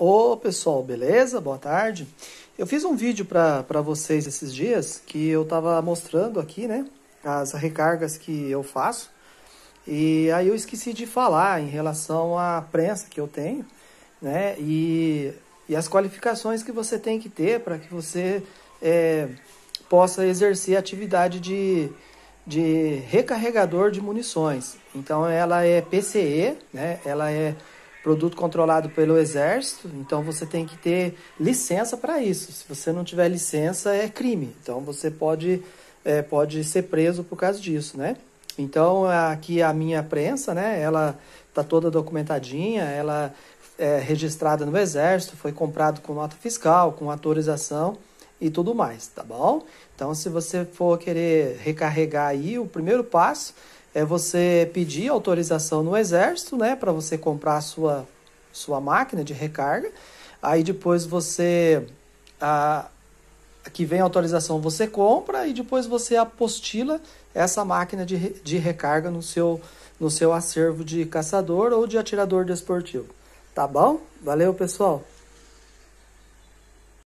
Ô pessoal, beleza? Boa tarde. Eu fiz um vídeo para vocês esses dias que eu tava mostrando aqui, né? As recargas que eu faço. E aí eu esqueci de falar em relação à prensa que eu tenho, né? E, e as qualificações que você tem que ter para que você é, possa exercer a atividade de, de recarregador de munições. Então ela é PCE, né? Ela é produto controlado pelo exército, então você tem que ter licença para isso. Se você não tiver licença, é crime. Então você pode, é, pode ser preso por causa disso, né? Então aqui a minha prensa, né? Ela está toda documentadinha, ela é registrada no exército, foi comprado com nota fiscal, com autorização e tudo mais, tá bom? Então se você for querer recarregar aí, o primeiro passo é você pedir autorização no exército, né, para você comprar a sua sua máquina de recarga. Aí depois você a, que vem a autorização você compra e depois você apostila essa máquina de, de recarga no seu no seu acervo de caçador ou de atirador desportivo. Tá bom? Valeu, pessoal.